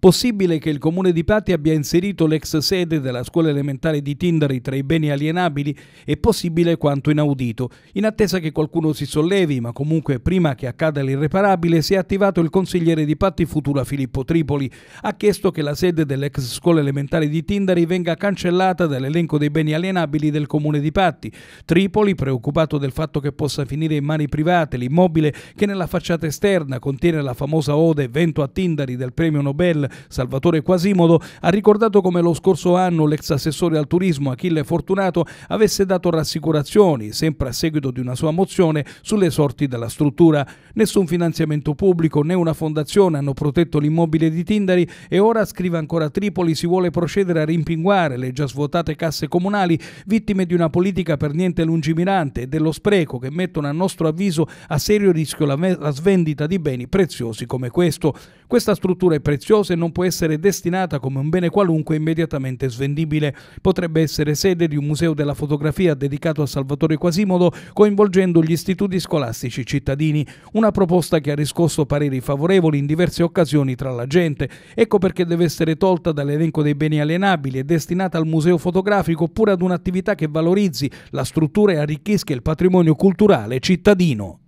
Possibile che il comune di Patti abbia inserito l'ex sede della scuola elementare di Tindari tra i beni alienabili è possibile quanto inaudito. In attesa che qualcuno si sollevi, ma comunque prima che accada l'irreparabile, si è attivato il consigliere di Patti Futura Filippo Tripoli. Ha chiesto che la sede dell'ex scuola elementare di Tindari venga cancellata dall'elenco dei beni alienabili del comune di Patti. Tripoli, preoccupato del fatto che possa finire in mani private l'immobile che nella facciata esterna contiene la famosa ode Vento a Tindari del premio Nobel, Salvatore Quasimodo ha ricordato come lo scorso anno l'ex assessore al turismo Achille Fortunato avesse dato rassicurazioni, sempre a seguito di una sua mozione, sulle sorti della struttura. Nessun finanziamento pubblico né una fondazione hanno protetto l'immobile di Tindari e ora, scrive ancora Tripoli, si vuole procedere a rimpinguare le già svuotate casse comunali, vittime di una politica per niente lungimirante e dello spreco che mettono a nostro avviso a serio rischio la, svendita di beni preziosi come questo. Questa struttura è preziosa e non può essere destinata come un bene qualunque immediatamente svendibile. Potrebbe essere sede di un museo della fotografia dedicato a Salvatore Quasimodo, coinvolgendo gli istituti scolastici cittadini. Una proposta che ha riscosso pareri favorevoli in diverse occasioni tra la gente. Ecco perché deve essere tolta dall'elenco dei beni alienabili e destinata al museo fotografico oppure ad un'attività che valorizzi la struttura e arricchisca il patrimonio culturale cittadino.